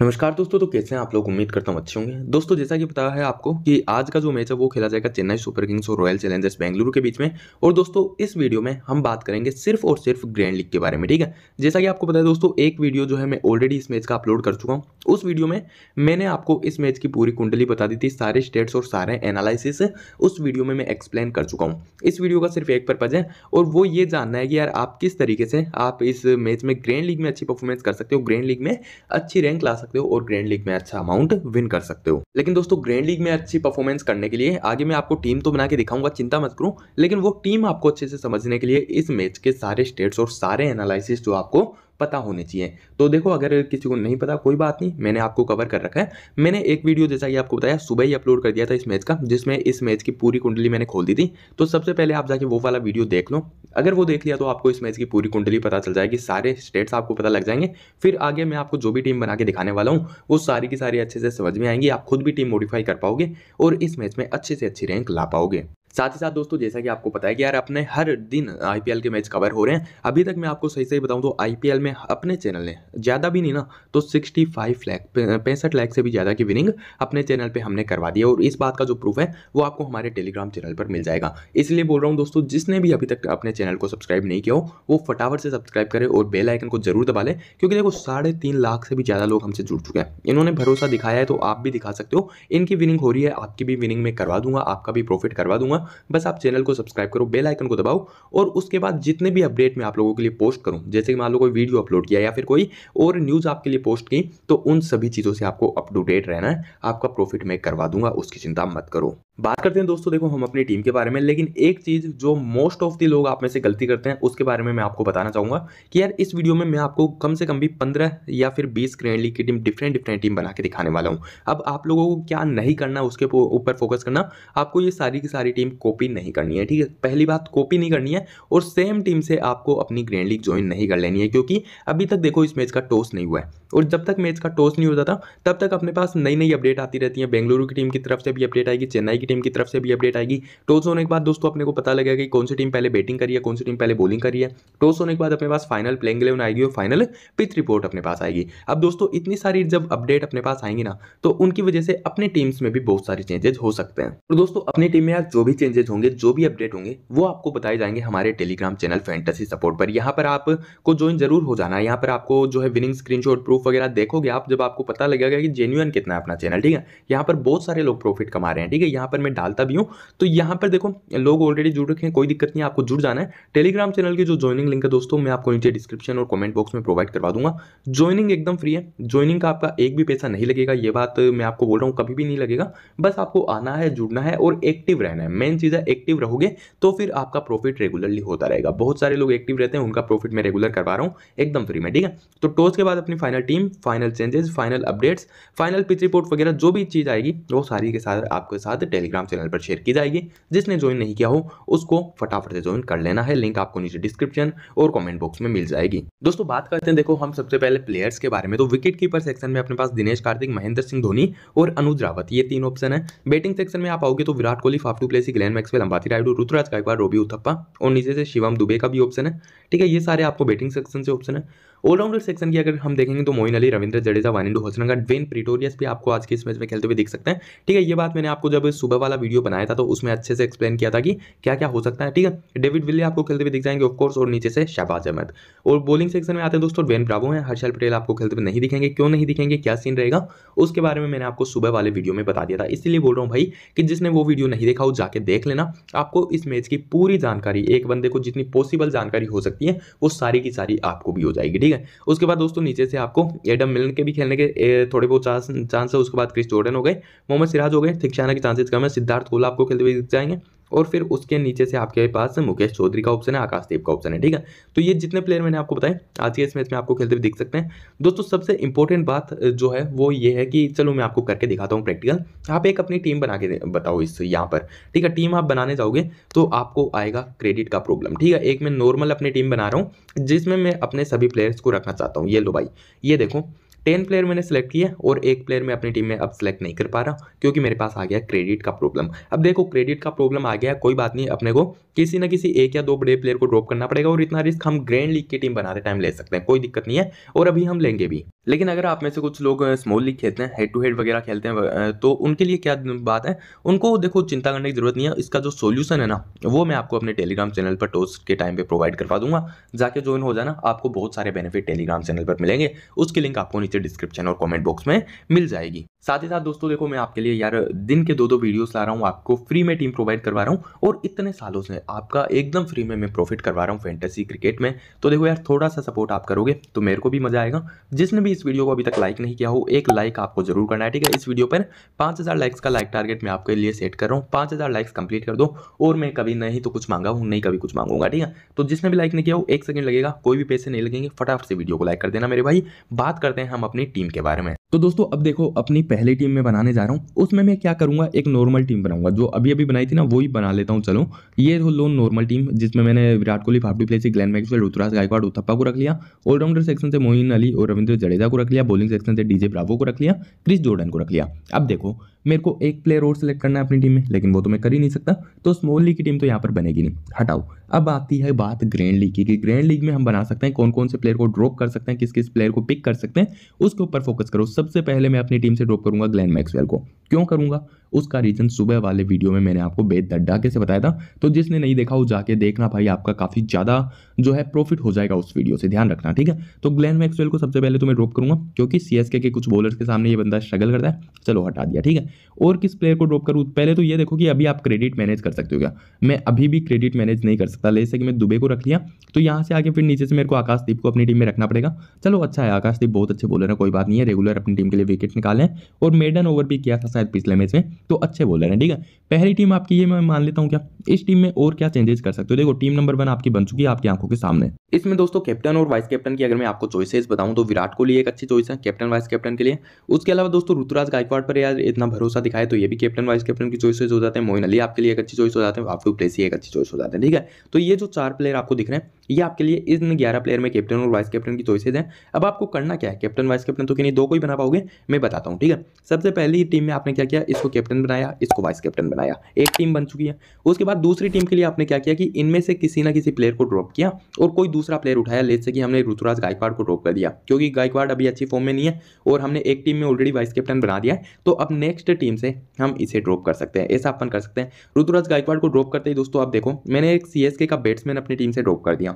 नमस्कार दोस्तों तो कैसे हैं आप लोग उम्मीद करता हूँ अच्छे होंगे दोस्तों जैसा कि पता है आपको कि आज का जो मैच है वो खेला जाएगा चेन्नई सुपर किंग्स और रॉयल चैलेंजर्स बेंगलुरु के बीच में और दोस्तों इस वीडियो में हम बात करेंगे सिर्फ और सिर्फ ग्रैंड लीग के बारे में ठीक है जैसा कि आपको पता है दोस्तों एक वीडियो जो है मैं ऑलरेडी इस मैच का अपलोड कर चुका हूँ उस वीडियो में मैंने आपको इस मैच की पूरी कुंडली बता दी थी सारे स्टेट्स और सारे एनालिसिस उस वीडियो में मैं एक्सप्लेन कर चुका हूँ इस वीडियो का सिर्फ एक पर्पज है और वो ये जानना है कि यार आप किस तरीके से आप इस मैच में ग्रैंड लीग में अच्छी परफॉर्मेंस कर सकते हो ग्रैंड लीग में अच्छी रैंक ला सकते हो और ग्रैंड लीग में अच्छा अमाउंट विन कर सकते हो लेकिन दोस्तों ग्रैंड लीग में अच्छी परफॉर्मेंस करने के लिए आगे मैं आपको टीम तो बना के दिखाऊंगा चिंता मत करूं लेकिन वो टीम आपको अच्छे से समझने के लिए इस मैच के सारे स्टेट्स और सारे एनालिसिस जो आपको पता होने चाहिए तो देखो अगर किसी को नहीं पता कोई बात नहीं मैंने आपको कवर कर रखा है मैंने एक वीडियो जैसा कि आपको बताया सुबह ही अपलोड कर दिया था इस मैच का जिसमें इस मैच की पूरी कुंडली मैंने खोल दी थी तो सबसे पहले आप जाके वो वाला वीडियो देख लो अगर वो देख लिया तो आपको इस मैच की पूरी कुंडली पता चल जाएगी सारे स्टेट्स आपको पता लग जाएंगे फिर आगे मैं आपको जो भी टीम बना के दिखाने वाला हूँ वो सारी की सारी अच्छे से समझ में आएंगी आप खुद भी टीम मॉडिफाई कर पाओगे और इस मैच में अच्छे से अच्छी रैंक ला पाओगे साथ ही साथ दोस्तों जैसा कि आपको पता है कि यार अपने हर दिन आईपीएल के मैच कवर हो रहे हैं अभी तक मैं आपको सही सही बताऊं तो आईपीएल में अपने चैनल ने ज़्यादा भी नहीं ना तो 65 लाख पैंसठ लाख से भी ज़्यादा की विनिंग अपने चैनल पे हमने करवा दी और इस बात का जो प्रूफ है वो आपको हमारे टेलीग्राम चैनल पर मिल जाएगा इसलिए बोल रहा हूँ दोस्तों जिसने भी अभी तक अपने चैनल को सब्सक्राइब नहीं किया हो वो फटाफट से सब्सक्राइब करें और बेल आइकन को जरूर दबा लें क्योंकि देखो साढ़े तीन लाख से भी ज़्यादा लोग हमसे जुड़ चुके हैं इन्होंने भरोसा दिखाया है तो आप भी दिखा सकते हो इनकी विनिंग हो रही है आपकी भी विनिंग में करवा दूंगा आपका भी प्रॉफिट करवा दूंगा बस आप चैनल को सब्सक्राइब करो बेल आइकन को दबाओ और उसके बाद जितने भी अपडेट मैं आप लोगों के लिए पोस्ट करूँ जैसे कि मान लो कोई वीडियो अपलोड किया या फिर कोई और न्यूज़ आपके लिए पोस्ट की तो उन सभी चीज़ों से आपको अप टू डेट रहना है आपका प्रॉफिट मैं करवा दूंगा उसकी चिंता मत करो बात करते हैं दोस्तों देखो हम अपनी टीम के बारे में लेकिन एक चीज़ जो मोस्ट ऑफ दी लोग आप में से गलती करते हैं उसके बारे में मैं आपको बताना चाहूँगा कि यार इस वीडियो में मैं आपको कम से कम भी पंद्रह या फिर बीस ग्रैंड लीग की टीम डिफरेंट डिफरेंट टीम बना के दिखाने वाला हूँ अब आप लोगों को क्या नहीं करना उसके ऊपर फोकस करना आपको ये सारी की सारी टीम कॉपी नहीं करनी है ठीक है पहली बात कॉपी नहीं करनी है और सेम टीम से आपको अपनी ग्रैंड लीग ज्वाइन नहीं कर लेनी है क्योंकि अभी तक देखो इस मैच का टॉस नहीं हुआ है और जब तक मैच का टॉस नहीं हो जाता तब तक अपने पास नई नई अपडेट आती रहती है बेंगलुरु की टीम की तरफ से भी अपडेट आएगी चेन्नई की टीम की तरफ से भी अपडेट आएगी टॉस होने के बाद दोस्तों अपने को पता लगेगा कि कौन सी टीम पहले बैटिंग करी है कौन सी टीम पहले बॉलिंग करी है टॉस होने के बाद अपने पास फाइनल प्लेइंग इलेवन आएगी और फाइनल पिच रिपोर्ट अपने पास आएगी अब दोस्तों इतनी सारी जब अपडेट अपने पास आएंगी ना तो उनकी वजह से अपने टीम्स में भी बहुत सारे चेंजेस हो सकते हैं और दोस्तों अपनी टीम में आज जो भी चेंजेस होंगे जो भी अपडेट होंगे वो आपको बताए जाएंगे हमारे टेलीग्राम चैनल फैंटेसी सपोर्ट पर यहाँ पर आपको ज्वाइन जरूर हो जाना है यहाँ पर आपको जो है विनिंग स्क्रीन प्रूफ वगैरह देखोगे आप जब आपको पता लगेगा कि जेन्यून कितना है अपना चैनल ठीक है यहाँ पर बहुत सारे लोग प्रॉफिट कमा रहे हैं ठीक है यहाँ पर पर मैं डालता भी हूँ तो यहाँ पर देखो लोग ऑलरेडी जुड़ रखे हैं कोई दिक्कत नहीं आपको जुड़ जाना है टेलीग्राम चैनल की जो ज्वाइनिंग लिंक है दोस्तों मैं आपको नीचे डिस्क्रिप्शन और कमेंट बॉक्स में प्रोवाइड करवा दूंगा ज्वाइनिंग एकदम फ्री है ज्वाइनिंग का आपका एक भी पैसा नहीं लगेगा ये बात मैं आपको बोल रहा हूँ कभी भी नहीं लगेगा बस आपको आना है जुड़ना है और एक्टिव रहना है मेन चीज़ है एक्टिव रहोगे तो फिर आपका प्रॉफिट रेगुलरली होता रहेगा बहुत सारे लोग एक्टिव रहते हैं उनका प्रॉफिट मैं रेगुलर करवा रहा हूँ एकदम फ्री में ठीक है तो टॉस के बाद अपनी final team final changes final updates final pitch report वगैरह जो भी चीज़ आएगी वो सारी के साथ आपके साथ टेली टेलीग्राम चैनल पर शेयर की जाएगी जिसने ज्वाइन नहीं किया हो उसको फटाफट से ज्वाइन कर लेना है लिंक आपको नीचे डिस्क्रिप्शन और कमेंट बॉक्स में मिल जाएगी दोस्तों बात करते हैं देखो हम सबसे पहले प्लेयर्स के बारे में तो विकेट कीपर सेक्शन में अपने पास दिनेश कार्तिक महेंद्र सिंह धोनी और अनुज रावत ये तीन ऑप्शन है बैटिंग सेक्शन में आप आओगे तो Virat Kohli Faf du Plessis Glenn Maxwell Ambati Rayudu Ruturaj Gaikwad Robin Uthappa और नीचे से शिवम दुबे का भी ऑप्शन है ठीक है ये सारे आपको बैटिंग सेक्शन से ऑप्शन है ऑलराउंडर सेक्शन की अगर हम देखेंगे तो मोइन अली रविंद्र जडेजा वानिंडो होसनगा ड्वेन प्रिटोरियस भी आपको आज के इस मैच में खेलते हुए दिख सकते हैं ठीक है ये बात मैंने आपको जब सुबह वाला वीडियो बनाया था तो उसमें अच्छे से एक्सप्लेन किया था कि क्या क्या हो सकता है ठीक है डेविड विले आपको खेलते हुए दिख जाएंगे ऑफकोर्स और नीचे से शहबाज अहमद और बॉलिंग सेक्शन में आते हैं दोस्तों ड्वेन ब्रावो हैं हर्षल पटेल आपको खेलते हुए नहीं दिखेंगे क्यों नहीं दिखेंगे क्या सीन रहेगा उसके बारे में मैंने आपको सुबह वाले वीडियो में बता दिया था इसलिए बोल रहा हूँ भाई कि जिसने वो वीडियो नहीं देखा वो जाके देख लेना आपको इस मैच की पूरी जानकारी एक बंदे को जितनी पॉसिबल जानकारी हो सकती है वो सारी की सारी आपको भी हो जाएगी ठीक है है उसके बाद दोस्तों नीचे से आपको एडम मिलन के भी खेलने के थोड़े बहुत चांस चांस है उसके बाद क्रिस जॉर्डन हो गए मोहम्मद सिराज हो गए थिक्साना के चांसेस कम है सिद्धार्थ कोला आपको खेलते हुए दिख जाएंगे और फिर उसके नीचे से आपके पास मुकेश चौधरी का ऑप्शन है आकाशदीप का ऑप्शन है ठीक है तो ये जितने प्लेयर मैंने आपको बताए आज के इस मैच में आपको खेलते हुए दिख सकते हैं दोस्तों सबसे इंपॉर्टेंट बात जो है वो ये है कि चलो मैं आपको करके दिखाता हूँ प्रैक्टिकल आप एक अपनी टीम बना के बताओ इस यहाँ पर ठीक है टीम आप बनाने जाओगे तो आपको आएगा क्रेडिट का प्रॉब्लम ठीक है एक मैं नॉर्मल अपनी टीम बना रहा हूँ जिसमें मैं अपने सभी प्लेयर्स को रखना चाहता हूँ ये लो भाई ये देखो टेन प्लेयर मैंने सेलेक्ट किया और एक प्लेयर मैं अपनी टीम में अब सेलेक्ट नहीं कर पा रहा क्योंकि मेरे पास आ गया क्रेडिट का प्रॉब्लम अब देखो क्रेडिट का प्रॉब्लम आ गया कोई बात नहीं अपने को किसी ना किसी एक या दो बड़े प्लेयर को ड्रॉप करना पड़ेगा और इतना रिस्क हम ग्रैंड लीग की टीम बनाते टाइम ले सकते हैं कोई दिक्कत नहीं है और अभी हम लेंगे भी लेकिन अगर आप में से कुछ लोग स्मॉल लीग खेलते हैं हेड टू हेड वगैरह खेलते हैं तो उनके लिए क्या बात है उनको देखो चिंता करने की जरूरत नहीं है इसका जो सोल्यूशन है ना वो मैं आपको अपने टेलीग्राम चैनल पर टोस्ट के टाइम पर प्रोवाइड करवा दूंगा जाके ज्वाइन हो जाना आपको बहुत सारे बेनिफिट टेलीग्राम चैनल पर मिलेंगे उसकी लिंक आपको नीचे नीचे डिस्क्रिप्शन और कॉमेंट बॉक्स में मिल जाएगी साथ ही साथ दोस्तों देखो मैं आपके लिए यार दिन के दो दो वीडियोस ला रहा हूँ आपको फ्री में टीम प्रोवाइड करवा रहा हूँ और इतने सालों से आपका एकदम फ्री में मैं प्रॉफिट करवा रहा हूँ फैंटेसी क्रिकेट में तो देखो यार थोड़ा सा सपोर्ट आप करोगे तो मेरे को भी मजा आएगा जिसने भी इस वीडियो को अभी तक लाइक नहीं किया हो एक लाइक आपको जरूर करना है ठीक है इस वीडियो पर पाँच लाइक्स का लाइक टारगेट मैं आपके लिए सेट कर रहा हूँ पाँच लाइक्स कंप्लीट कर दो और मैं कभी नहीं तो कुछ मांगा हूँ नहीं कभी कुछ मांगूंगा ठीक है तो जिसने भी लाइक नहीं किया हो एक सेकंड लगेगा कोई भी पैसे नहीं लगेंगे फटाफट से वीडियो को लाइक कर देना मेरे भाई बात करते हैं हम अपनी टीम के बारे में तो दोस्तों अब देखो अपनी पहली टीम में बनाने जा रहा हूँ उसमें मैं क्या करूँगा एक नॉर्मल टीम बनाऊंगा जो अभी अभी बनाई थी ना वही बना लेता हूँ चलो ये लोन नॉर्मल टीम जिसमें मैंने Virat Kohli Faf du Plessis Glenn Maxwell Ruturaj Gaikwad Uthappa को रख लिया ऑलराउंडर सेक्शन से मोहिन अली और रविंद्र जडेजा को रख लिया बॉलिंग सेक्शन से डीजे ब्रावो को रख लिया क्रिस जोर्डन को रख लिया अब देखो मेरे को एक प्लेयर और सेलेक्ट करना है अपनी टीम में लेकिन वो तो मैं कर ही नहीं सकता तो स्मॉल लीग की टीम तो यहाँ पर बनेगी नहीं हटाओ अब आती है बात ग्रैंड लीग की कि ग्रैंड लीग में हम बना सकते हैं कौन कौन से प्लेयर को ड्रॉप कर सकते हैं किस किस प्लेयर को पिक कर सकते हैं उसके ऊपर फोकस करो सबसे पहले मैं अपनी टीम से ड्रॉप करूंगा ग्लैन मैक्सवेल को क्यों करूंगा उसका रीज़न सुबह वाले वीडियो में मैंने आपको बेदड्डा से बताया था तो जिसने नहीं देखा वो जाके देखना भाई आपका काफ़ी ज़्यादा जो है प्रॉफिट हो जाएगा उस वीडियो से ध्यान रखना ठीक है तो ग्लैन मैक्सवेल को सबसे पहले तो मैं ड्रॉप करूंगा क्योंकि सी के कुछ बॉलर्स के सामने ये बंदा स्ट्रगल करता है चलो हटा दिया ठीक है और किस प्लेयर को ड्रॉप करूँ पहले तो ये देखो कि अभी आप क्रेडिट मैनेज कर सकते हो क्या मैं अभी भी क्रेडिट मैनेज नहीं कर सकता जैसे कि मैं दुबे को रख लिया तो यहाँ से आगे फिर नीचे से मेरे को आकाशदीप को अपनी टीम में रखना पड़ेगा चलो अच्छा है आकाशदीप बहुत अच्छे बॉलर है कोई बात नहीं है रेगुलर अपनी टीम के लिए विकेट निकाले और मेडन ओवर भी किया था शायद पिछले मैच में तो अच्छे रहे हैं ठीक है पहली टीम आपकी ये मैं मान लेता हूँ क्या इस टीम में और क्या चेंजेस कर सकते हो देखो टीम नंबर वन आपकी बन चुकी है आपकी आंखों के सामने इसमें दोस्तों कैप्टन और वाइस कैप्टन की अगर मैं आपको चॉइसेस बताऊं तो विराट कोहली एक अच्छी चॉइस है कैप्टन वाइस कैप्टन के लिए उसके अलावा दोस्तों ऋतुराज गायकवाड़ पर यार इतना भरोसा दिखाए तो ये भी कैप्टन वाइस कैप्टन की चॉइसेस हो जाते हैं मोइन अली आपके लिए एक अच्छी चॉइस हो जाते हैं आपको प्लेसी एक अच्छी चॉइस हो जाते हैं ठीक है तो ये जो चार प्लेयर आपको दिख रहे हैं ये आपके लिए इन ग्यारह प्लेयर में कैप्टन और वाइस कैप्टन की चॉइसेज हैं अब आपको करना क्या है कैप्टन वाइस कैप्टन तो कि नहीं दो को ही बना पाओगे मैं बताता हूँ ठीक है सबसे पहली टीम में आपने क्या किया इसको कैप्टन बनाया इसको वाइस कैप्टन बनाया एक टीम बन चुकी है उसके बाद दूसरी टीम के लिए आपने क्या किया कि इनमें से किसी ना किसी प्लेयर को ड्रॉप किया और कोई दूसरा प्लेयर उठाया जैसे कि हमने ऋतुराज गायकवाड़ को ड्रॉप कर दिया क्योंकि गायकवाड़ अभी अच्छी फॉर्म में नहीं है और हमने एक टीम में ऑलरेडी वाइस कैप्टन बना दिया है तो अब नेक्स्ट टीम से हम इसे ड्रॉप कर सकते हैं ऐसा अपन कर सकते हैं ऋतुराज गायकवाड़ को ड्रॉप करते ही दोस्तों आप देखो मैंने एक सी का बैट्समैन अपनी टीम से ड्रॉप कर दिया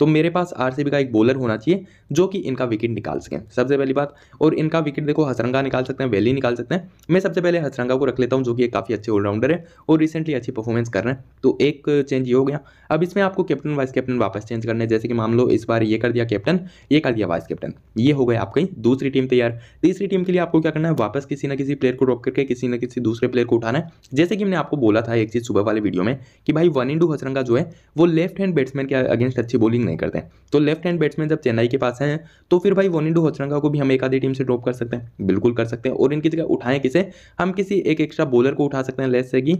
तो मेरे पास आरसीबी का एक बॉलर होना चाहिए जो कि इनका विकेट निकाल सकें सबसे पहली बात और इनका विकेट देखो हसरंगा निकाल सकते हैं वैली निकाल सकते हैं मैं सबसे पहले हसरंगा को रख लेता हूँ जो कि एक काफ़ी अच्छे ऑलराउंडर है और रिसेंटली अच्छी परफॉर्मेंस कर रहे हैं तो एक चेंज ये हो गया अब इसमें आपको कैप्टन वाइस कैप्टन वापस चेंज करने जैसे कि मान लो इस बार ये कर दिया कैप्टन ये कर दिया वाइस कैप्टन ये हो गया आपकी दूसरी टीम तैयार तीसरी टीम के लिए आपको क्या करना है वापस किसी ना किसी प्लेयर को ड्रॉप करके किसी ना किसी दूसरे प्लेयर को उठाना है जैसे कि हमने आपको बोला था एक चीज़ सुबह वाले वीडियो में कि भाई वन इंडू हसरंगा जो है वो लेफ्ट हैंड बैट्समैन के अगेंस्ट अच्छी बॉलिंग नहीं करते तो लेफ्ट हैंड बैट्समैन जब चेन्नई के पास हैं तो फिर भाई वोनिडो होचरंगा को भी हम एक आधी टीम से ड्रॉप कर सकते हैं बिल्कुल कर सकते हैं और इनकी जगह उठाएं किसे हम किसी एक एक्स्ट्रा बॉलर को उठा सकते हैं लेस से कि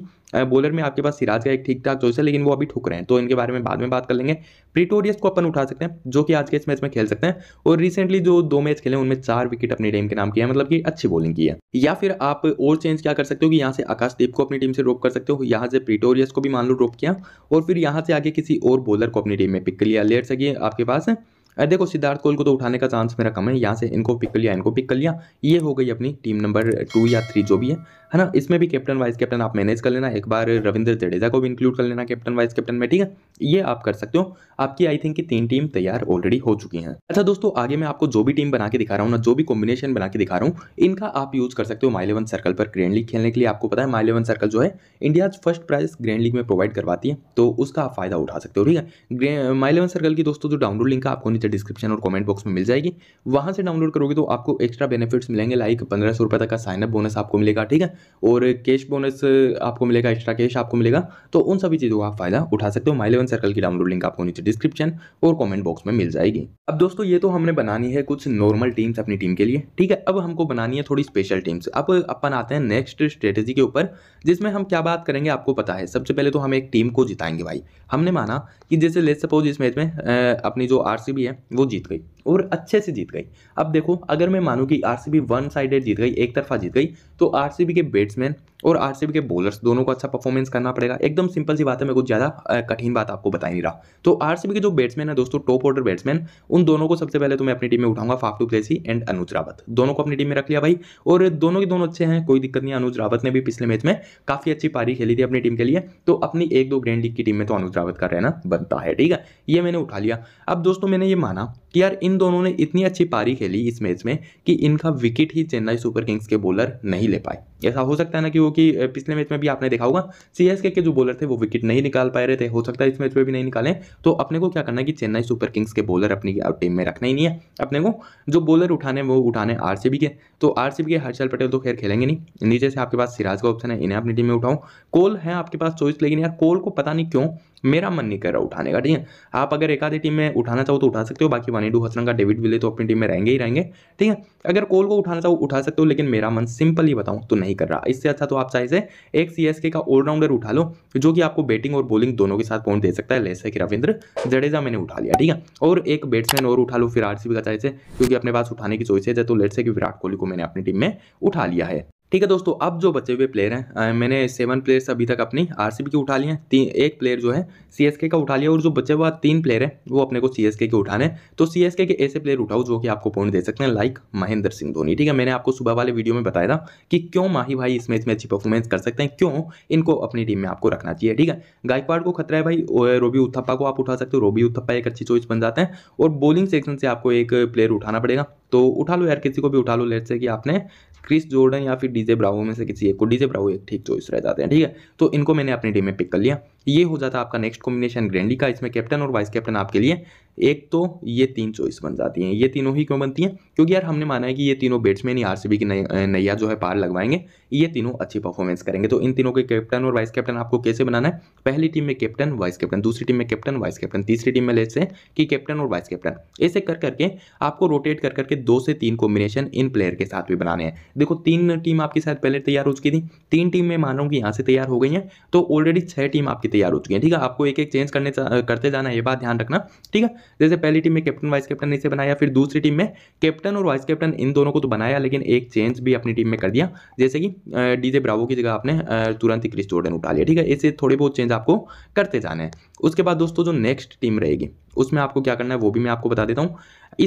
बॉलर में आपके पास सिराज का एक ठीक ठाक चॉइस है लेकिन वो अभी ठुक रहे हैं तो इनके बारे में बाद में बात कर लेंगे प्रिटोरियस को अपन उठा सकते हैं जो कि आज के इस मैच में खेल सकते हैं और रिसेंटली जो दो मैच खेले उनमें चार विकेट अपनी टीम के नाम किया है मतलब कि अच्छी बॉलिंग की है या फिर आप और चेंज क्या कर सकते हो कि यहाँ से आकाशदीप को अपनी टीम से ड्रॉप कर सकते हो यहाँ से प्रिटोरियस को भी मान लो ड्रॉप किया और फिर यहाँ से आगे किसी और बॉलर को अपनी टीम में पिक कर लिया लेट सकी आपके पास अरे देखो सिद्धार्थ कोल को तो उठाने का चांस मेरा कम है यहाँ से इनको पिक कर लिया इनको पिक कर लिया ये हो गई अपनी टीम नंबर टू या थ्री जो भी है है ना इसमें भी कैप्टन वाइस कैप्टन आप मैनेज कर लेना एक बार रविंद्र जडेजा को भी इंक्लूड कर लेना कैप्टन वाइस कैप्टन में ठीक है ये आप कर सकते हो आपकी आई थिंक की तीन टीम तैयार ऑलरेडी हो चुकी है अच्छा दोस्तों आगे मैं आपको जो भी टीम बना के दिखा रहा हूँ ना जो भी कॉम्बिनेशन बना के दिखा रहा हूँ इनका आप यूज़ कर सकते हो माई इलेवन सर्कल पर ग्रैंड लीग खेलने के लिए आपको पता है माई इलेवन सर्कल जो है India first prize grand league में प्रोवाइड करवाती है तो उसका आप फायदा उठा सकते हो ठीक है माई इलेवन सर्कल की दोस्तों जो डाउनलोड लिंक है आपको नीचे डिस्क्रिप्शन और कमेंट बॉक्स में मिल जाएगी वहाँ से डाउनलोड करोगे तो आपको एक्स्ट्रा बेनिफिट्स मिलेंगे लाइक पंद्रह सौ रुपये तक का साइनअप बोनस आपको मिलेगा ठीक है और कैश बोनस आपको मिलेगा एक्स्ट्रा कैश आपको मिलेगा तो उन सभी चीज़ों का आप फायदा उठा सकते हो माई इलेवन सर्कल की डाउनलोड लिंक आपको नीचे डिस्क्रिप्शन और कॉमेंट बॉक्स में मिल जाएगी अब दोस्तों ये तो हमने बनानी है कुछ नॉर्मल टीम्स अपनी टीम के लिए ठीक है अब हमको बनानी है थोड़ी स्पेशल टीम्स अब अपन आते हैं नेक्स्ट स्ट्रेटेजी के ऊपर जिसमें हम क्या बात करेंगे आपको पता है सबसे पहले तो हम एक टीम को जिताएंगे भाई हमने माना कि जैसे लेट सपोज इस मैच में अपनी जो आरसीबी है वो जीत गई और अच्छे से जीत गई अब देखो अगर मैं मानूँ कि आरसीबी वन साइडेड जीत गई एक तरफा जीत गई तो आरसीबी के बैट्समैन और आर के बॉलर्स दोनों को अच्छा परफॉर्मेंस करना पड़ेगा एकदम सिंपल सी बात है मैं कुछ ज़्यादा कठिन बात आपको बता नहीं रहा तो आर के जो बैट्समैन है दोस्तों टॉप ऑर्डर बैट्समैन उन दोनों को सबसे पहले तो मैं अपनी टीम में उठाऊंगा Faf du Plessis and Anuj Rawat दोनों को अपनी टीम में रख लिया भाई और दोनों के दोनों अच्छे हैं कोई दिक्कत नहीं अनुज रावत ने भी पिछले मैच में काफ़ी अच्छी पारी खेली थी अपनी टीम के लिए तो अपनी एक दो ग्रैंड लीग की टीम में तो अनुज रावत का रहना बनता है ठीक है ये मैंने उठा लिया अब दोस्तों मैंने ये माना कि यार इन दोनों ने इतनी अच्छी पारी खेली इस मैच में कि इनका विकेट ही चेन्नई सुपर किंग्स के बॉलर नहीं ले पाए ऐसा हो सकता है ना कि वो कि पिछले मैच में भी आपने देखा होगा सीएसके के जो बॉलर थे वो विकेट नहीं निकाल पाए रहे थे हो सकता है इस मैच में भी नहीं निकालें तो अपने को क्या करना है कि चेन्नई सुपर किंग्स के बॉलर अपनी टीम में रखना ही नहीं है अपने को जो बॉलर उठाने वो उठाने आर के तो आर के हर्षल पटेल तो खैर खेलेंगे नहीं नीचे से आपके पास सिराज का ऑप्शन है इन्हें अपनी टीम में उठाऊँ कोल है आपके पास चॉइस लेकिन यार कोल को पता नहीं क्यों मेरा मन नहीं कर रहा उठाने का ठीक है आप अगर एक आधी टीम में उठाना चाहो तो उठा सकते हो बाकी वानीडू हसन का डेविड विले तो अपनी टीम में रहेंगे ही रहेंगे ठीक है अगर कोल को उठाना चाहो उठा सकते हो लेकिन मेरा मन सिंपल ही बताऊँ तो नहीं कर रहा इससे अच्छा तो आप चाहे से एक सी का ऑलराउंडर उठा लो जो कि आपको बैटिंग और बॉलिंग दोनों के साथ पॉइंट दे सकता है जैसे कि रविंद्र जडेजा मैंने उठा लिया ठीक है और एक बैट्समैन और उठा लो फिर आर का चाहे से क्योंकि अपने पास उठाने की चोइस है तो लेट से कि विराट कोहली को मैंने अपनी टीम में उठा लिया है ठीक है दोस्तों अब जो बचे हुए प्लेयर हैं मैंने सेवन प्लेयर्स अभी तक अपनी आरसीबी की उठा लिए हैं एक प्लेयर जो है सीएसके का उठा लिया और जो बचे हुआ तीन प्लेयर हैं वो अपने को सीएसके के उठाने तो सीएसके के ऐसे प्लेयर उठाओ जो कि आपको पॉइंट दे सकते हैं लाइक महेंद्र सिंह धोनी ठीक है मैंने आपको सुबह वाले वीडियो में बताया था कि क्यों माही भाई इस मैच में अच्छी परफॉर्मेंस कर सकते हैं क्यों इनको अपनी टीम में आपको रखना चाहिए ठीक है गायकवाड़ को खतरा है भाई रोबी उत्थप्पा को आप उठा सकते हो रोबी उत्थप्पा एक अच्छी चॉइस बन जाते हैं और बॉलिंग सेक्शन से आपको एक प्लेयर उठाना पड़ेगा तो उठा लो यार किसी को भी उठा लो लेट से कि आपने क्रिस जोर्डन या फिर डीजे ब्रावो में से किसी एक को डीजे ब्रावो एक ठीक चॉइस रह जाते हैं ठीक है तो इनको मैंने अपनी टीम में पिक कर लिया ये हो जाता है आपका नेक्स्ट कॉम्बिनेशन ग्रैंडी का इसमें कैप्टन और वाइस कैप्टन आपके लिए एक तो ये तीन चॉइस बन जाती हैं ये तीनों ही क्यों बनती हैं क्योंकि यार हमने माना है कि ये तीनों बैट्समैन ही आरसीबी की नैया जो है पार लगवाएंगे ये तीनों अच्छी परफॉर्मेंस करेंगे तो इन तीनों के कैप्टन और वाइस कैप्टन आपको कैसे बनाना है पहली टीम में कैप्टन वाइस कैप्टन दूसरी टीम में कैप्टन वाइस कैप्टन तीसरी टीम में ले हैं कि कैप्टन और वाइस कैप्टन ऐसे कर करके आपको रोटेट कर करके दो से तीन कॉम्बिनेशन इन प्लेयर के साथ भी बनाने हैं देखो तीन टीम आपके साथ पहले तैयार हो चुकी थी तीन टीम में मान रहा हूँ कि यहाँ से तैयार हो गई हैं तो ऑलरेडी छः टीम आपकी तैयार हो चुकी है ठीक है आपको एक एक चेंज करने करते जाना ये बात ध्यान रखना ठीक है जैसे पहली टीम में कैप्टन वाइस कैप्टन इसे बनाया फिर दूसरी टीम में कैप्टन और वाइस कैप्टन इन दोनों को तो बनाया लेकिन एक चेंज भी अपनी टीम में कर दिया जैसे कि डीजे ब्रावो की जगह आपने तुरंत ही क्रिस्टोर्डन उठा लिया ठीक है इससे थोड़े बहुत चेंज आपको करते जाना है उसके बाद दोस्तों जो नेक्स्ट टीम रहेगी उसमें आपको क्या करना है वो भी मैं आपको बता देता हूँ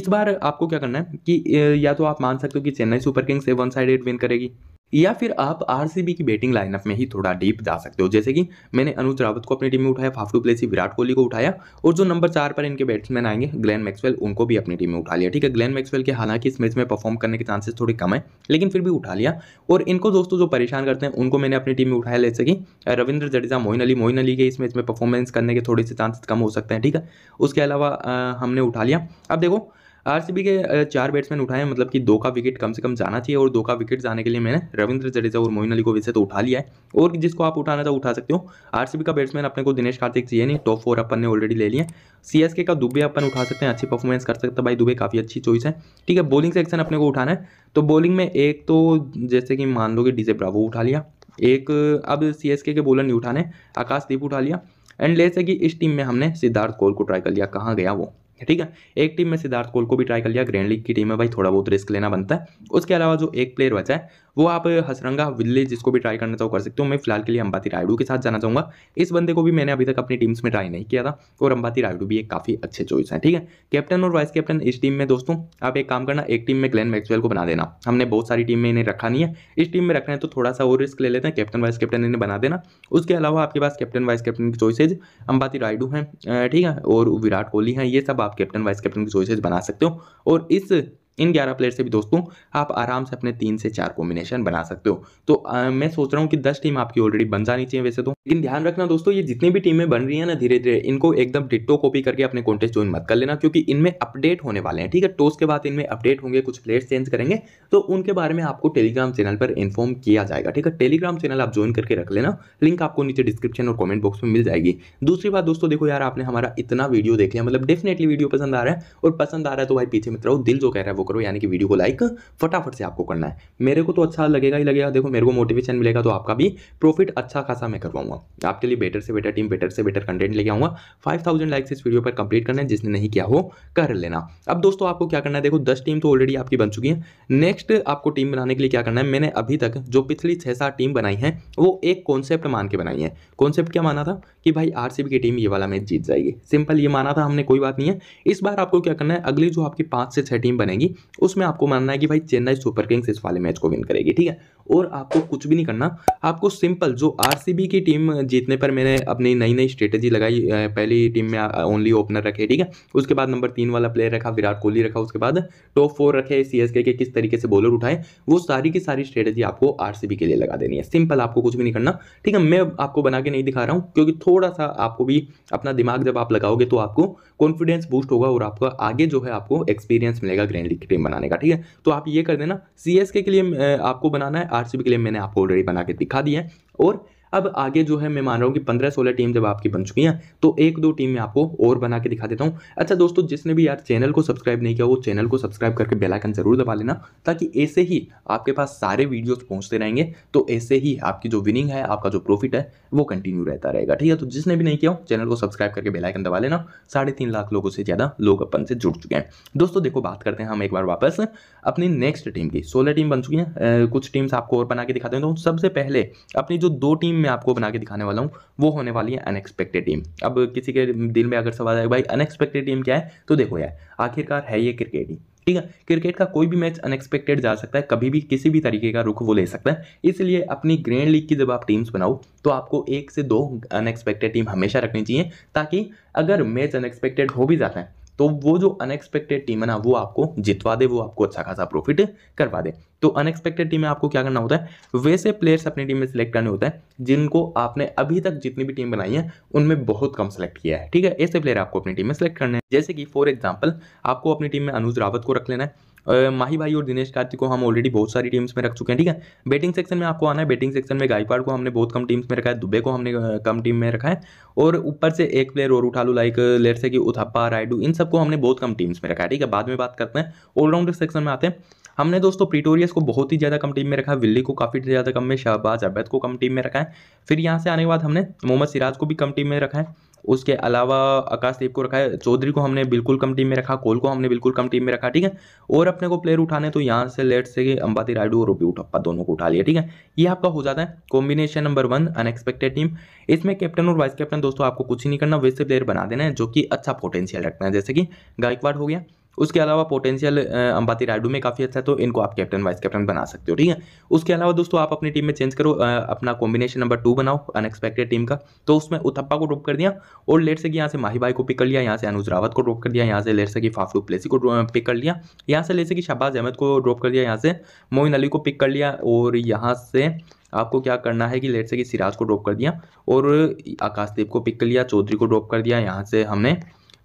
इस बार आपको क्या करना है कि या तो आप मान सकते हो कि चेन्नई सुपर किंग्स से वन साइडेड विन करेगी या फिर आप आर की बैटिंग लाइनअप में ही थोड़ा डीप जा सकते हो जैसे कि मैंने अनुज रावत को अपनी टीम में उठाया फाफ्टू प्लेसी विराट कोहली को उठाया और जो नंबर चार पर इनके बैट्समैन आएंगे ग्लैन मैक्सवेल उनको भी अपनी टीम में उठा लिया ठीक है ग्लैन मैक्सवेल के हालांकि इस मैच में परफॉर्म करने के चांसेस थोड़े कम है लेकिन फिर भी उठा लिया और इनको दोस्तों जो परेशान करते हैं उनको मैंने अपनी टीम में उठाया जैसे कि रविंद्र जडेजा मोइन अली मोइन अली के इस मैच में परफॉर्मेंस करने के थोड़े से चांसेस कम हो सकते हैं ठीक है उसके अलावा हमने उठा लिया अब देखो आर के चार बैट्समैन उठाए मतलब कि दो का विकेट कम से कम जाना चाहिए और दो का विकेट जाने के लिए मैंने रविंद्र जडेजा और मोइन अली को वैसे तो उठा लिया है और जिसको आप उठाना था उठा सकते हो आर का बैट्समैन अपने को दिनेश कार्तिक चाहिए नहीं टॉप फोर अपन ने ऑलरेडी ले लिया सी एस का दुबे अपन उठा सकते हैं अच्छी परफॉर्मेंस कर सकते हैं भाई दुबे काफ़ी अच्छी चॉइस है ठीक है बॉलिंग सेक्शन अपने को उठाना है तो बॉलिंग में एक तो जैसे कि मान लो कि डीजे ब्रावो उठा लिया एक अब एस के बॉलर नहीं उठाने आकाशदीप उठा लिया एंड ले कि इस टीम में हमने सिद्धार्थ कौल को ट्राई कर लिया कहाँ गया वो ठीक है एक टीम में सिद्धार्थ कोल को भी ट्राई कर लिया ग्रैंड लीग की टीम में भाई थोड़ा बहुत रिस्क लेना बनता है उसके अलावा जो एक प्लेयर बचा है वो आप हसरंगा विलेज जिसको भी ट्राई करना चाहो कर सकते हो मैं फिलहाल के लिए अंबाती रायडू के साथ जाना चाहूंगा इस बंदे को भी मैंने अभी तक अपनी टीम्स में ट्राई नहीं किया था और अंबाती रायडू भी एक काफ़ी अच्छे चॉइस है ठीक है कैप्टन और वाइस कैप्टन इस टीम में दोस्तों आप एक काम करना एक टीम में ग्लैन मैक्सवेल को बना देना हमने बहुत सारी टीम में इन्हें रखा नहीं है इस टीम में रखना है तो थोड़ा सा और रिस्क ले लेते हैं कैप्टन वाइस कैप्टन इन्हें बना देना उसके अलावा आपके पास कैप्टन वाइस कैप्टन की चॉइसेज अंबाती रायडू हैं ठीक है और विराट कोहली हैं ये सब आप कैप्टन वाइस कैप्टन की चॉइसेस बना सकते हो और इस इन ग्यारह प्लेयर से भी दोस्तों आप आराम से अपने तीन से चार कॉम्बिनेशन बना सकते हो तो आ, मैं सोच रहा हूँ कि दस टीम आपकी ऑलरेडी बन जानी चाहिए वैसे तो लेकिन ध्यान रखना दोस्तों ये जितनी भी टीमें बन रही हैं ना धीरे धीरे इनको एकदम डिट्टो कॉपी करके अपने कॉन्टेस्ट ज्वाइन मत कर लेना क्योंकि इनमें अपडेट होने वाले हैं ठीक है टॉस के बाद इनमें अपडेट होंगे कुछ प्लेयर्स चेंज करेंगे तो उनके बारे में आपको टेलीग्राम चैनल पर इन्फॉर्म किया जाएगा ठीक है टेलीग्राम चैनल आप ज्वाइन करके रख लेना लिंक आपको नीचे डिस्क्रिप्शन और कॉमेंट बॉक्स में मिल जाएगी दूसरी बात दोस्तों देखो यार आपने हमारा इतना वीडियो देख लिया मतलब डेफिनेटली वीडियो पसंद आ रहा है और पसंद आ रहा है तो भाई पीछे मित्र दिल जो कह रहा है वो करो यानी कि वीडियो को लाइक फटाफट से आपको करना है मेरे को तो अच्छा लगेगा ही लगेगा देखो मेरे को मोटिवेशन मिलेगा तो आपका भी प्रॉफिट अच्छा खासा मैं करवाऊंगा आऊँगा आपके लिए बेटर से बेटर टीम बेटर से बेटर कंटेंट लेके आऊँगा फाइव थाउजेंड लाइक्स इस वीडियो पर कंप्लीट करना है जिसने नहीं किया हो कर लेना अब दोस्तों आपको क्या करना है देखो दस टीम तो ऑलरेडी आपकी बन चुकी है नेक्स्ट आपको टीम बनाने के लिए क्या करना है मैंने अभी तक जो पिछली छः सात टीम बनाई है वो एक कॉन्सेप्ट मान के बनाई है कॉन्सेप्ट क्या माना था कि भाई आर की टीम ये वाला मैच जीत जाएगी सिंपल ये माना था हमने कोई बात नहीं है इस बार आपको क्या करना है अगली जो आपकी पाँच से छः टीम बनेगी उसमें आपको मानना है कि भाई चेन्नई सुपर किंग्स इस वाले मैच को विन करेगी ठीक है और आपको कुछ भी नहीं करना आपको सिंपल जो आरसीबी की टीम टीम जीतने पर मैंने अपनी नई नई स्ट्रेटेजी लगाई पहली टीम में ओनली ओपनर रखे ठीक है उसके बाद नंबर तीन वाला प्लेयर रखा विराट कोहली रखा उसके बाद टॉप फोर रखे सी के किस तरीके से बॉलर उठाए वो सारी की सारी स्ट्रेटेजी आपको आर के लिए लगा देनी है सिंपल आपको कुछ भी नहीं करना ठीक है मैं आपको बना के नहीं दिखा रहा हूँ क्योंकि थोड़ा सा आपको भी अपना दिमाग जब आप लगाओगे तो आपको कॉन्फिडेंस बूस्ट होगा और आपका आगे जो है आपको एक्सपीरियंस मिलेगा ग्रैंड लीग की टीम बनाने का ठीक है तो आप ये कर देना सी के लिए आपको बनाना है आर के लिए मैंने आपको ऑलरेडी बना के दिखा दिया है और अब आगे जो है मैं मान रहा हूँ कि पंद्रह सोलह टीम जब आपकी बन चुकी हैं तो एक दो टीम मैं आपको और बना के दिखा देता हूँ अच्छा दोस्तों जिसने भी यार चैनल को सब्सक्राइब नहीं किया वो चैनल को सब्सक्राइब करके बेलाइकन ज़रूर दबा लेना ताकि ऐसे ही आपके पास सारे वीडियोज़ पहुँचते रहेंगे तो ऐसे ही आपकी जो विनिंग है आपका जो प्रॉफिट है वो कंटिन्यू रहता रहेगा ठीक है तो जिसने भी नहीं किया चैनल को सब्सक्राइब करके बेलाइकन दबा लेना साढ़े तीन लाख लोगों से ज़्यादा लोग अपन से जुड़ चुके हैं दोस्तों देखो बात करते हैं हम एक बार वापस अपनी नेक्स्ट टीम की सोलह टीम बन चुकी हैं कुछ टीम्स आपको और बना के दिखाते हैं तो सबसे पहले अपनी जो दो टीम मैं आपको बना के दिखाने वाला हूँ वो होने वाली है अनएक्सपेक्टेड टीम अब किसी के दिल में अगर सवाल आए भाई अनएक्सपेक्टेड टीम क्या है तो देखो यार आखिरकार है ये क्रिकेट ही ठीक है क्रिकेट का कोई भी मैच अनएक्सपेक्टेड जा सकता है कभी भी किसी भी तरीके का रुख वो ले सकता है इसलिए अपनी ग्रैंड लीग की जब आप टीम्स बनाओ तो आपको एक से दो अनएक्सपेक्टेड टीम हमेशा रखनी चाहिए ताकि अगर मैच अनएक्सपेक्टेड हो भी जाता है तो वो जो अनएक्सपेक्टेड टीम है ना वो आपको जितवा दे वो आपको अच्छा खासा प्रॉफिट करवा दे तो अनएक्सपेक्टेड टीम में आपको क्या करना होता है वैसे प्लेयर्स अपनी टीम में सेलेक्ट करने होते हैं जिनको आपने अभी तक जितनी भी टीम बनाई है उनमें बहुत कम सेलेक्ट किया है ठीक है ऐसे प्लेयर आपको अपनी टीम में सेलेक्ट करने हैं जैसे कि फॉर एग्जाम्पल आपको अपनी टीम में अनुज रावत को रख लेना है माही भाई और दिनेश कार्तिक को हम ऑलरेडी बहुत सारी टीम्स में रख चुके हैं ठीक है बैटिंग सेक्शन में आपको आना है बैटिंग सेक्शन में गायपाड़ को हमने बहुत कम टीम्स में रखा है दुबे को हमने कम टीम में रखा है और ऊपर से एक प्लेयर और उठा लो लाइक लेट से कि उथप्पा रायडू इन सबको हमने बहुत कम टीम्स में रखा है ठीक है बाद में बात करते हैं ऑलराउंडर सेक्शन में आते हैं हमने दोस्तों प्रीटोरियस को बहुत ही ज़्यादा कम टीम में रखा है विल्ली को काफ़ी ज़्यादा कम में शहबाज अबैद को कम टीम में रखा है फिर यहाँ से आने के बाद हमने मोहम्मद सिराज को भी कम टीम में रखा है उसके अलावा आकाशदीप को रखा है चौधरी को हमने बिल्कुल कम टीम में रखा कोल को हमने बिल्कुल कम टीम में रखा ठीक है और अपने को प्लेयर उठाने तो यहाँ से लेट से अंबाती रायडू और रूपी उठप्पा दोनों को उठा लिया ठीक है ये आपका हो जाता है combination number one unexpected team इसमें कैप्टन और वाइस कैप्टन दोस्तों आपको कुछ ही नहीं करना वैसे प्लेयर बना देना है जो कि अच्छा पोटेंशियल रखना है जैसे कि गायकवाड़ हो गया उसके अलावा पोटेंशियल अंबाती रायडू में काफ़ी अच्छा है तो इनको आप कैप्टन वाइस कैप्टन बना सकते हो ठीक है उसके अलावा दोस्तों आप अपनी टीम में चेंज करो अपना कॉम्बिनेशन नंबर टू बनाओ अनएक्सपेक्टेड टीम का तो उसमें उथप्पा को ड्रॉप कर दिया और लेट से यहाँ से माही बाई को पिक कर लिया यहाँ से अनुज रावत को ड्रॉप कर दिया यहाँ से लेट से कि फाफू प्लेसी को पिक कर लिया यहाँ से लेट से कि शहबाज अहमद को ड्रॉप कर दिया यहाँ से मोइन अली को पिक कर लिया और यहाँ से आपको क्या करना है कि लेट से कि सिराज को ड्रॉप कर दिया और आकाशदीप को पिक कर लिया चौधरी को ड्रॉप कर दिया यहाँ से हमने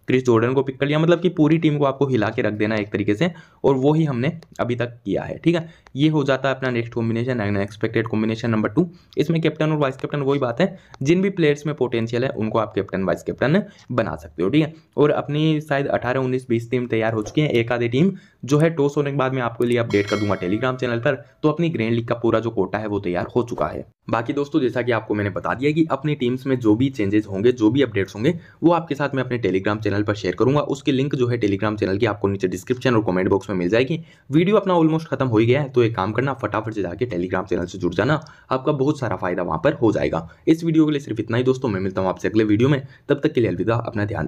क्रिस जॉर्डन को पिक कर लिया मतलब कि पूरी टीम को आपको हिला के रख देना एक तरीके से और वो ही हमने अभी तक किया है ठीक है ये हो जाता है अपना next combination expected combination number two इसमें कैप्टन और वाइस कैप्टन वही बात है जिन भी प्लेयर्स में पोटेंशियल है उनको आप कैप्टन वाइस कैप्टन बना सकते हो ठीक है और अपनी शायद अठारह उन्नीस बीस टीम तैयार हो चुकी है एक आधी टीम जो है टॉस होने के बाद मैं आपके लिए अपडेट कर दूंगा टेलीग्राम चैनल पर तो अपनी ग्रैंड लीग का पूरा जो कोटा है वो तैयार हो चुका है बाकी दोस्तों जैसा कि आपको मैंने बता दिया कि अपनी टीम्स में जो भी चेंजेस होंगे जो भी अपडेट्स होंगे वो आपके साथ मैं अपने टेलीग्राम चैनल पर शेयर करूंगा उसकी लिंक जो है टेलीग्राम चैनल की आपको नीचे डिस्क्रिप्शन और कमेंट बॉक्स में मिल जाएगी वीडियो अपना ऑलमोस्ट खत्म हो गया है तो एक काम करना फटाफट से जाकर टेलीग्राम चैनल से जुड़ जाना आपका बहुत सारा फायदा वहाँ पर हो जाएगा इस वीडियो के लिए सिर्फ इतना ही दोस्तों मैं मिलता हूँ आपसे अगले वीडियो में तब तक के लिए अलविदा अपना ध्यान